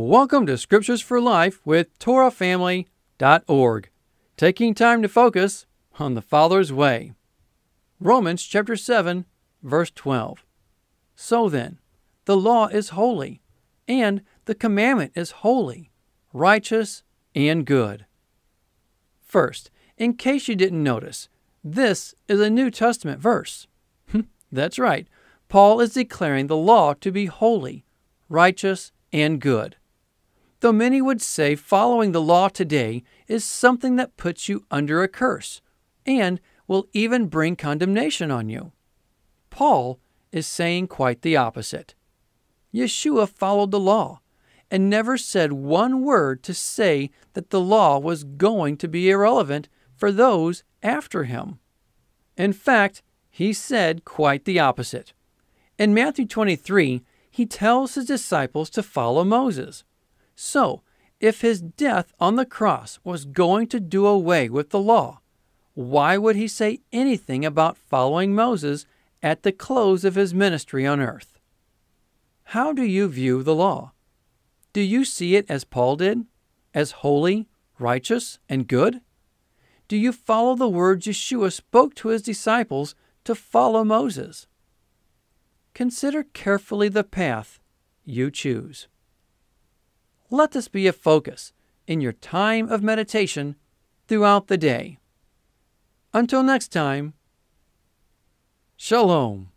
Welcome to Scriptures for Life with TorahFamily.org, taking time to focus on the Father's way. Romans chapter 7, verse 12. So then, the law is holy, and the commandment is holy, righteous, and good. First, in case you didn't notice, this is a New Testament verse. Hmm, that's right, Paul is declaring the law to be holy, righteous, and good. Though many would say following the law today is something that puts you under a curse and will even bring condemnation on you. Paul is saying quite the opposite. Yeshua followed the law and never said one word to say that the law was going to be irrelevant for those after him. In fact, he said quite the opposite. In Matthew 23, he tells his disciples to follow Moses. So, if his death on the cross was going to do away with the law, why would he say anything about following Moses at the close of his ministry on earth? How do you view the law? Do you see it as Paul did, as holy, righteous, and good? Do you follow the words Yeshua spoke to his disciples to follow Moses? Consider carefully the path you choose. Let this be a focus in your time of meditation throughout the day. Until next time, Shalom.